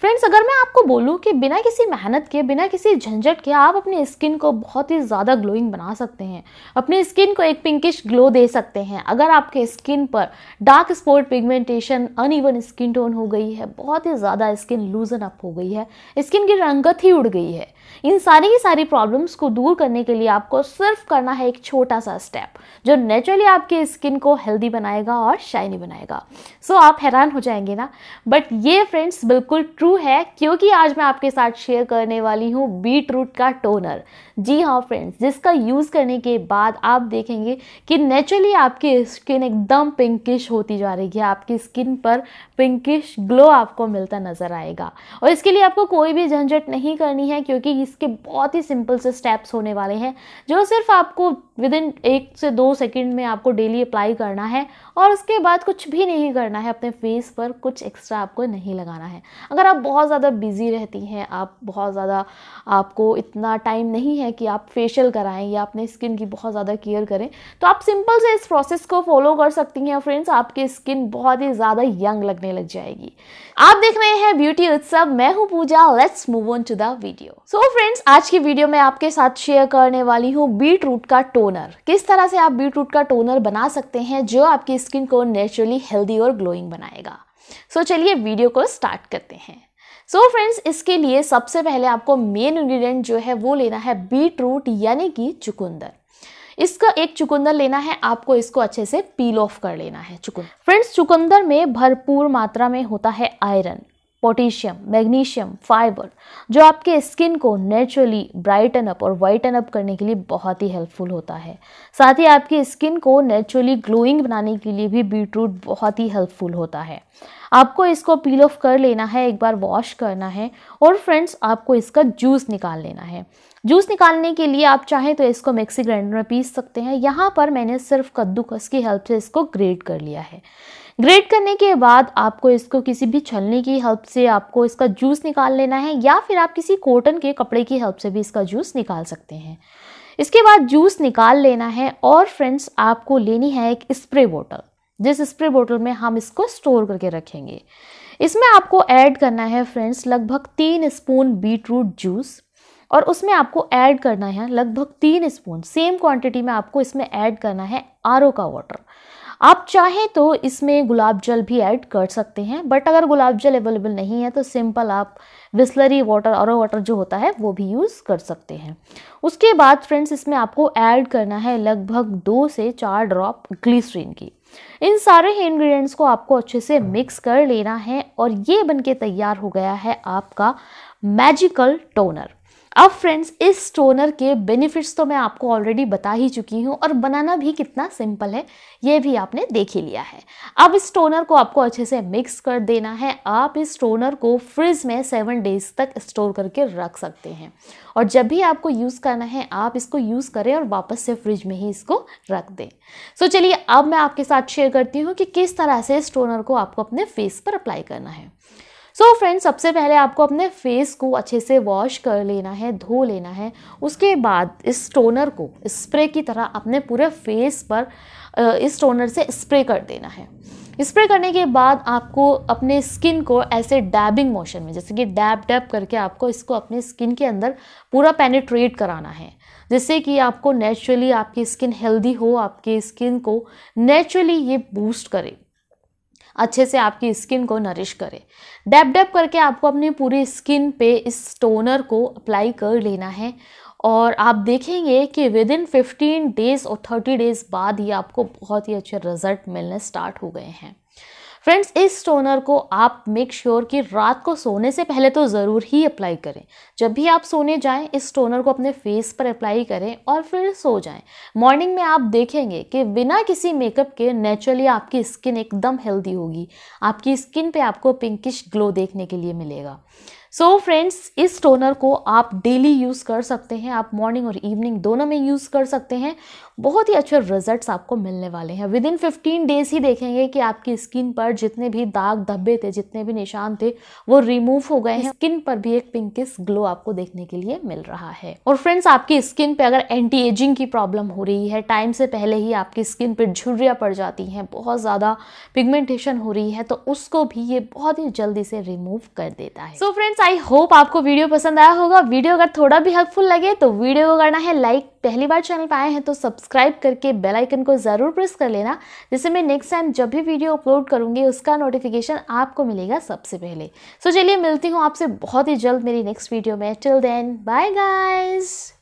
friends अगर मैं आपको बोलूँ कि बिना किसी मेहनत के बिना किसी झंझट के आप अपनी स्किन को बहुत ही ज़्यादा ग्लोइंग बना सकते हैं अपनी स्किन को एक पिंकिश ग्लो दे सकते हैं अगर आपके स्किन पर dark spot pigmentation uneven skin tone हो गई है बहुत ही ज़्यादा स्किन लूजन अप हो गई है स्किन की रंगत ही उड़ गई है इन सारी की सारी प्रॉब्लम्स को दूर करने के लिए आपको सिर्फ करना है एक छोटा सा स्टेप जो नेचुरली आपके स्किन को हेल्दी बनाएगा और शाइनी बनाएगा सो so, आप हैरान हो जाएंगे ना बट ये फ्रेंड्स बिल्कुल ट्रू क्यों है क्योंकि आज मैं आपके साथ शेयर करने वाली हूँ बीट रूट का टोनर जी हाँ फ्रेंड्स जिसका यूज़ करने के बाद आप देखेंगे कि नेचुरली आपकी स्किन एकदम पिंकिश होती जा रही है आपकी स्किन पर पिंकिश ग्लो आपको मिलता नज़र आएगा और इसके लिए आपको कोई भी झंझट नहीं करनी है क्योंकि इसके बहुत ही सिंपल से स्टेप्स होने वाले हैं जो सिर्फ आपको विद इन एक से दो सेकेंड में आपको डेली अप्लाई करना है और उसके बाद कुछ भी नहीं करना है अपने फेस पर कुछ एक्स्ट्रा आपको नहीं लगाना है अगर आप बहुत ज़्यादा बिज़ी रहती हैं आप बहुत ज़्यादा आपको इतना टाइम नहीं है कि आप फेशियल कराएं या अपने स्किन की बहुत ज़्यादा केयर करें तो आप सिंपल से इस प्रोसेस को फॉलो कर सकती हैं फ्रेंड्स आपकी स्किन बहुत ही ज़्यादा यंग लगने लग जाएगी आप देख रहे हैं ब्यूटी उत्सव मैं हूँ Pooja let's move on to the video so friends आज की वीडियो में आपके साथ शेयर करने वाली हूँ बीट रूट का टोनर किस तरह से आप बीट रूट का टोनर बना सकते हैं जो आपकी स्किन को नेचुरली हेल्दी और ग्लोइंग बनाएगा सो so, चलिए वीडियो को स्टार्ट करते हैं सो so फ्रेंड्स इसके लिए सबसे पहले आपको मेन इंग्रेडिएंट जो है वो लेना है बीट रूट यानी कि चुकंदर इसका एक चुकंदर लेना है आपको इसको अच्छे से पील ऑफ कर लेना है चुकंदर फ्रेंड्स चुकंदर में भरपूर मात्रा में होता है आयरन पोटेशियम मैग्नीशियम फाइबर जो आपके स्किन को नेचुरली ब्राइटन अप और वाइटन अप करने के लिए बहुत ही हेल्पफुल होता है साथ ही आपकी स्किन को नेचुरली ग्लोइंग बनाने के लिए भी बीट रूट बहुत ही हेल्पफुल होता है आपको इसको पील ऑफ कर लेना है एक बार वॉश करना है और फ्रेंड्स आपको इसका जूस निकाल लेना है जूस निकालने के लिए आप चाहें तो इसको मिक्सी ग्राइंडर में पीस सकते हैं यहाँ पर मैंने सिर्फ कद्दूकस की हेल्प से इसको ग्रेट कर लिया है ग्रेट करने के बाद आपको इसको किसी भी छलनी की हेल्प से आपको इसका जूस निकाल लेना है या फिर आप किसी कॉटन के कपड़े की हेल्प से भी इसका जूस निकाल सकते हैं इसके बाद जूस निकाल लेना है और फ्रेंड्स आपको लेनी है एक स्प्रे बोतल जिस स्प्रे बोतल में हम इसको स्टोर करके रखेंगे इसमें आपको ऐड करना है फ्रेंड्स लगभग तीन स्पून बीट रूट जूस और उसमें आपको ऐड करना है लगभग तीन स्पून सेम क्वांटिटी में आपको इसमें ऐड करना है आर का वाटर आप चाहें तो इसमें गुलाब जल भी ऐड कर सकते हैं बट अगर गुलाब जल अवेलेबल नहीं है तो सिंपल आप बिस्लरी वाटर और वाटर जो होता है वो भी यूज़ कर सकते हैं उसके बाद फ्रेंड्स इसमें आपको ऐड करना है लगभग दो से चार ड्रॉप ग्लिसरीन की इन सारे ही इंग्रेडिएंट्स को आपको अच्छे से मिक्स कर लेना है और ये बनके तैयार हो गया है आपका मैजिकल टोनर अब फ्रेंड्स इस टोनर के बेनिफिट्स तो मैं आपको ऑलरेडी बता ही चुकी हूँ और बनाना भी कितना सिंपल है ये भी आपने देख ही लिया है अब इस टोनर को आपको अच्छे से मिक्स कर देना है आप इस टोनर को फ्रिज में सेवन डेज तक स्टोर करके रख सकते हैं और जब भी आपको यूज़ करना है आप इसको यूज़ करें और वापस से फ्रिज में ही इसको रख दें सो so, चलिए अब मैं आपके साथ शेयर करती हूँ कि किस तरह से इस टोनर को आपको अपने फेस पर अप्लाई करना है सो so फ्रेंड्स सबसे पहले आपको अपने फेस को अच्छे से वॉश कर लेना है धो लेना है उसके बाद इस टोनर को स्प्रे की तरह अपने पूरे फेस पर इस टोनर से स्प्रे कर देना है स्प्रे करने के बाद आपको अपने स्किन को ऐसे डैबिंग मोशन में जैसे कि डैब डैब करके आपको इसको अपने स्किन के अंदर पूरा पेनिट्रेट कराना है जिससे कि आपको नेचुरली आपकी स्किन हेल्दी हो आपकी स्किन को नेचुरली ये बूस्ट करे अच्छे से आपकी स्किन को नरिश करे डैप डैप करके आपको अपनी पूरी स्किन पे इस टोनर को अप्लाई कर लेना है और आप देखेंगे कि विद इन फिफ्टीन डेज़ और थर्टी डेज़ बाद ही आपको बहुत ही अच्छे रिजल्ट मिलने स्टार्ट हो गए हैं फ्रेंड्स इस टोनर को आप मेक श्योर sure कि रात को सोने से पहले तो ज़रूर ही अप्लाई करें जब भी आप सोने जाएं इस टोनर को अपने फेस पर अप्लाई करें और फिर सो जाएं मॉर्निंग में आप देखेंगे कि बिना किसी मेकअप के नेचुरली आपकी स्किन एकदम हेल्दी होगी आपकी स्किन पे आपको पिंकिश ग्लो देखने के लिए मिलेगा सो फ्रेंड्स इस टोनर को आप डेली यूज़ कर सकते हैं आप मॉर्निंग और इवनिंग दोनों में यूज़ कर सकते हैं बहुत ही अच्छे रिजल्ट्स आपको मिलने वाले हैं विद इन फिफ्टीन डेज़ ही देखेंगे कि आपकी स्किन पर जितने भी दाग धब्बे थे जितने भी निशान थे वो रिमूव हो गए हैं स्किन पर भी एक पिंकिस ग्लो आपको देखने के लिए मिल रहा है और फ्रेंड्स आपकी स्किन पे अगर एंटी एजिंग की प्रॉब्लम हो रही है टाइम से पहले ही आपकी स्किन पर झुर्रियाँ पड़ जाती हैं बहुत ज़्यादा पिगमेंटेशन हो रही है तो उसको भी ये बहुत ही जल्दी से रिमूव कर देता है so so friends friends I hope आपको वीडियो पसंद आया होगा वीडियो अगर थोड़ा भी हेल्पफुल लगे तो वीडियो को करना है लाइक पहली बार चैनल पर आए हैं तो सब्सक्राइब करके बेल आइकन को ज़रूर प्रेस कर लेना जिससे मैं नेक्स्ट टाइम जब भी वीडियो अपलोड करूंगी उसका नोटिफिकेशन आपको मिलेगा सबसे पहले सो so चलिए मिलती हूँ आपसे बहुत ही जल्द मेरी नेक्स्ट वीडियो में टिल देन बाय गाइज़